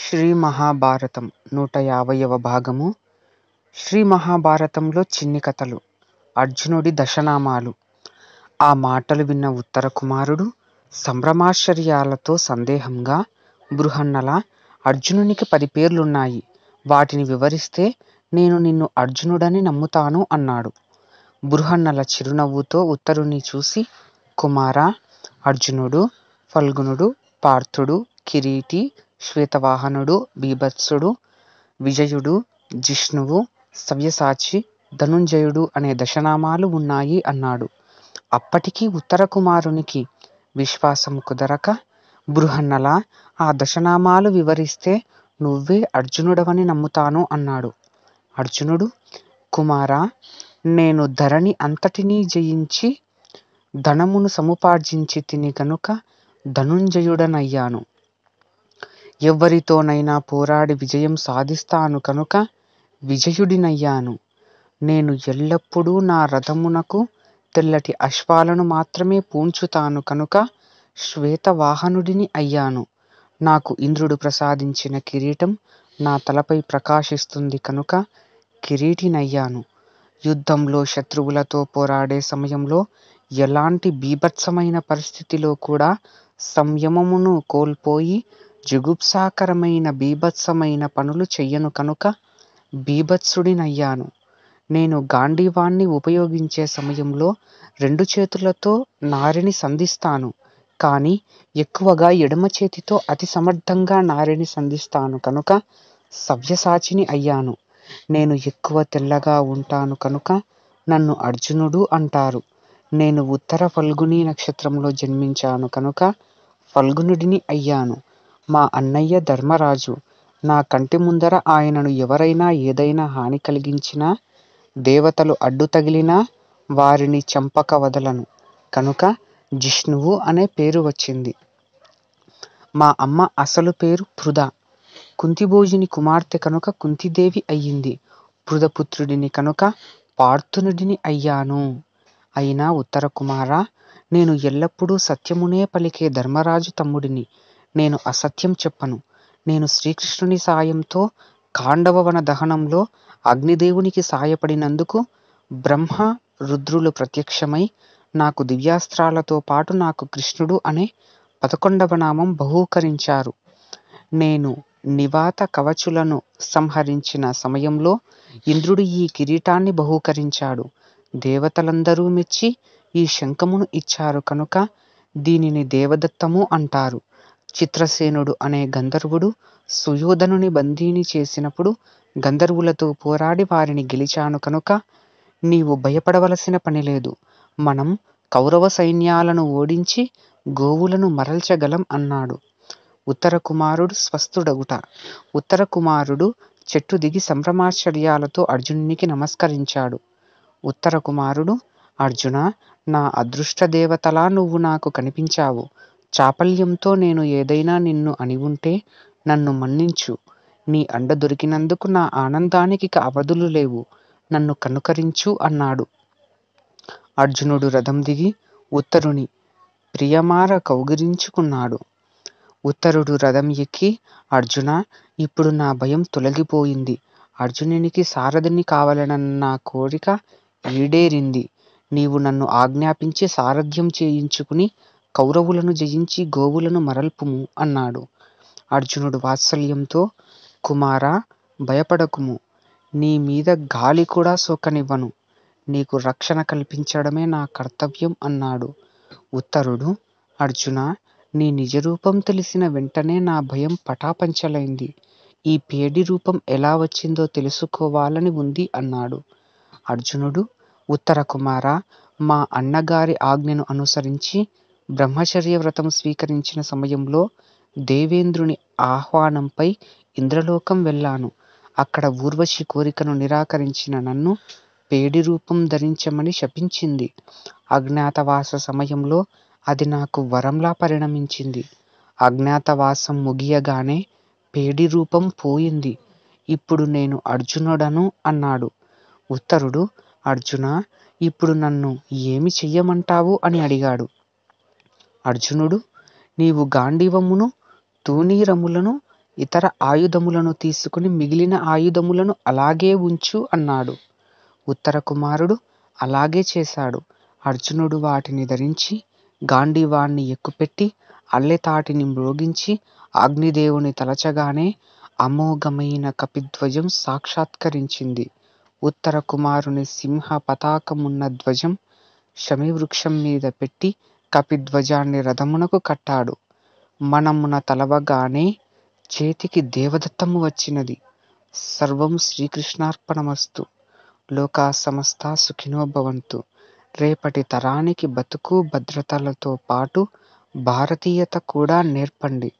శ్రీ మహాభారతం నూట యాభైవ భాగము శ్రీ మహాభారతంలో చిన్ని కథలు అర్జునుడి దశనామాలు ఆ మాటలు విన్న ఉత్తర కుమారుడు సంభ్రమాశ్చర్యాలతో సందేహంగా బృహన్నల అర్జునునికి పది పేర్లున్నాయి వాటిని వివరిస్తే నేను నిన్ను అర్జునుడని నమ్ముతాను అన్నాడు బృహన్నల చిరునవ్వుతో ఉత్తరుణ్ణి చూసి కుమార అర్జునుడు ఫల్గునుడు పార్థుడు కిరీటి శ్వేతవాహనుడు బీభత్సుడు విజయుడు జిష్ణువు సవ్యసాచి ధనుంజయుడు అనే దశనామాలు ఉన్నాయి అన్నాడు అప్పటికీ ఉత్తర కుమారునికి విశ్వాసం కుదరక బృహన్నల ఆ దశనామాలు వివరిస్తే నువ్వే అర్జునుడవని నమ్ముతాను అన్నాడు అర్జునుడు కుమారా నేను ధరణి అంతటినీ జయించి ధనమును సముపార్జించి తిని కనుక ధనుంజయుడనయ్యాను ఎవరితోనైనా పోరాడి విజయం సాధిస్తాను కనుక విజయుడినయ్యాను నేను ఎల్లప్పుడూ నా రథమునకు తెల్లటి అశ్వాలను మాత్రమే పూన్చుతాను కనుక శ్వేతవాహనుడిని అయ్యాను నాకు ఇంద్రుడు ప్రసాదించిన కిరీటం నా తలపై ప్రకాశిస్తుంది కనుక కిరీటినయ్యాను యుద్ధంలో శత్రువులతో పోరాడే సమయంలో ఎలాంటి బీభత్సమైన పరిస్థితిలో కూడా సంయమమును కోల్పోయి జుగుప్సాకరమైన బీభత్సమైన పనులు చెయ్యను కనుక బీభత్సుడినయ్యాను. నేను గాంధీవాణ్ణి ఉపయోగించే సమయంలో రెండు చేతులతో నారిని సంధిస్తాను. కానీ ఎక్కువగా ఎడమ చేతితో అతి సమర్థంగా నారిని సంధిస్తాను కనుక సవ్యసాచిని అయ్యాను. నేను ఎక్కువ తెల్లగా ఉంటాను కనుక నన్ను అర్జునుడు అంటారు. నేను ఉత్తర ఫల్గుని నక్షత్రంలో జన్మించాను కనుక ఫల్గునుడిని అయ్యాను. మా అన్నయ్య ధర్మరాజు. నా కంటి ముందర ఆయనను ఎవరైనా ఏదైనా హాని కలిగించినా, దేవతలు అడ్డు తగిలినా వారిని చంపక వదలను కనుక జిష్ణువు అనే పేరు వచ్చింది. మా అమ్మ అసలు పేరు పృథ. కుంతిభోజిని కుమార్తె కనుక కుంతిదేవి అయింది. పృథ పుత్రుడిని కనుక పార్థునుడిని అయ్యాను. అయినా కుమార నేను ఎల్లప్పుడూ సత్యమునే పలికే ధర్మరాజు తమ్ముడిని. నేను అసత్యం చెప్పను నేను శ్రీకృష్ణుని సాయంతో ఖాండవవన దహనంలో అగ్నిదేవునికి సాయపడినందుకు బ్రహ్మ రుద్రులు ప్రత్యక్షమై నాకు దివ్యాస్త్రాలతో పాటు నాకు కృష్ణుడు అనే పదకొండవ నామం బహూకరించారు నేను నివాత కవచులను సంహరించిన సమయంలో ఇంద్రుడు ఈ కిరీటాన్ని బహూకరించాడు దేవతలందరూ మెచ్చి ఈ శంఖమును ఇచ్చారు కనుక దీనిని దేవదత్తము అంటారు చిత్రసేనుడు అనే గంధర్వుడు సుయోధనుని బందీని చేసినప్పుడు గంధర్వులతో పోరాడి వారిని గెలిచాను కనుక నీవు భయపడవలసిన పని లేదు మనం కౌరవ సైన్యాలను ఓడించి గోవులను మరల్చగలం అన్నాడు ఉత్తరకుమారుడు స్వస్థుడగుట ఉత్తరకుమారుడు చెట్టు దిగి సంభ్రమాశ్చర్యాలతో అర్జునునికి నమస్కరించాడు ఉత్తరకుమారుడు అర్జున నా అదృష్ట దేవతలా నువ్వు నాకు కనిపించావు చాపల్యంతో నేను ఏదైనా నిన్ను అని ఉంటే నన్ను మన్నించు నీ అండ దొరికినందుకు నా ఆనందానికి అవధులు లేవు నన్ను కనుకరించు అన్నాడు అర్జునుడు రథం దిగి ఉత్తరుని ప్రియమార కౌగిరించుకున్నాడు ఉత్తరుడు రథం ఎక్కి అర్జున ఇప్పుడు నా భయం తొలగిపోయింది అర్జునునికి సారథిని కావాలనన్న నా కోరిక ఈడేరింది నీవు నన్ను ఆజ్ఞాపించి సారథ్యం చేయించుకుని కౌరవులను జయించి గోవులను మరల్పుము అన్నాడు. అర్జునుడు వాత్సల్యంతో కుమారా భయపడకుము. నీ మీద గాలి కూడా సోకనివ్వను. నీకు రక్షణ కల్పించడమే నా కర్తవ్యం అన్నాడు. ఉత్తరుడు అర్జున నీ నిజరూపం తెలిసిన వెంటనే నా భయం పటాపంచలైంది. ఈ పేడి రూపం ఎలా వచ్చిందో తెలుసుకోవాలని ఉంది అన్నాడు. అర్జునుడు ఉత్తర కుమార మా అన్నగారి ఆజ్ఞను అనుసరించి బ్రహ్మచర్య వ్రతం స్వీకరించిన సమయంలో దేవేంద్రుని ఆహ్వానంపై ఇంద్రలోకం వెళ్ళాను అక్కడ ఊర్వశి కోరికను నిరాకరించిన నన్ను పేడి రూపం ధరించమని శపించింది అజ్ఞాతవాస సమయంలో అది నాకు వరంలా పరిణమించింది అజ్ఞాతవాసం ముగియగానే పేడి రూపం పోయింది ఇప్పుడు నేను అర్జునుడను అన్నాడు ఉత్తరుడు అర్జున ఇప్పుడు నన్ను ఏమి చెయ్యమంటావు అని అడిగాడు అర్జునుడు నీవు గాంధీవమును తూనీరములను ఇతర ఆయుధములను తీసుకుని మిగిలిన ఆయుధములను అలాగే ఉంచు అన్నాడు ఉత్తర కుమారుడు అలాగే చేశాడు అర్జునుడు వాటిని ధరించి గాంధీవాన్ని ఎక్కుపెట్టి అల్లెతాటిని మ్రోగించి అగ్నిదేవుని తలచగానే అమోఘమైన కపిధ్వజం సాక్షాత్కరించింది ఉత్తర కుమారుని సింహ పతాకమున్న ధ్వజం శమివృక్షం మీద పెట్టి కపిధ్వజాన్ని రథమునకు కట్టాడు మనమున తలవగానే చేతికి దేవదత్తము వచ్చినది సర్వం శ్రీకృష్ణార్పణమస్తు లోకా సమస్త సుఖినో భవంతు రేపటి తరానికి బతుకు భద్రతలతో పాటు భారతీయత కూడా నేర్పండి